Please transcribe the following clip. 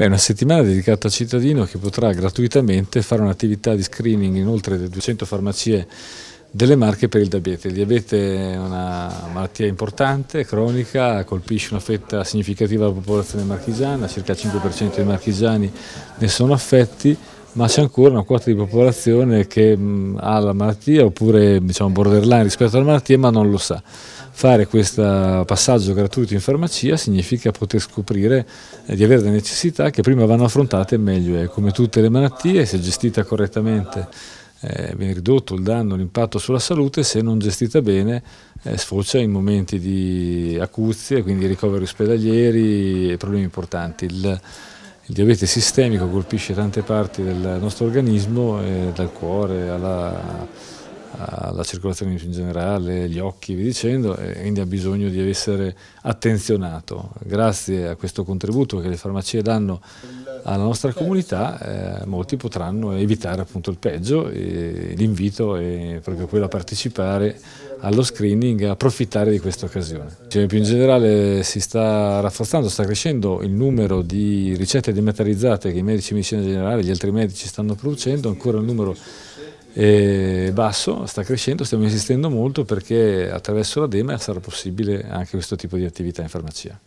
Beh, una settimana dedicata al cittadino che potrà gratuitamente fare un'attività di screening in oltre 200 farmacie delle marche per il diabete. Il diabete è una malattia importante, cronica, colpisce una fetta significativa della popolazione marchigiana, circa il 5% dei marchigiani ne sono affetti, ma c'è ancora una quota di popolazione che ha la malattia oppure diciamo, borderline rispetto alla malattia ma non lo sa fare questo passaggio gratuito in farmacia significa poter scoprire eh, di avere delle necessità che prima vanno affrontate e meglio è. Come tutte le malattie, se gestita correttamente eh, viene ridotto il danno, l'impatto sulla salute, se non gestita bene eh, sfocia in momenti di acuzie, quindi ricoveri ospedalieri e problemi importanti. Il, il diabete sistemico colpisce tante parti del nostro organismo, eh, dal cuore alla alla circolazione in generale, gli occhi, vi dicendo, e quindi ha bisogno di essere attenzionato. Grazie a questo contributo che le farmacie danno alla nostra comunità, eh, molti potranno evitare appunto il peggio. E L'invito è proprio quello a partecipare allo screening e approfittare di questa occasione. Cioè, più in generale si sta rafforzando, sta crescendo il numero di ricette dematerializzate che i medici di medicina generale e gli altri medici stanno producendo, ancora il numero e basso, sta crescendo, stiamo insistendo molto perché attraverso la DEMA sarà possibile anche questo tipo di attività in farmacia.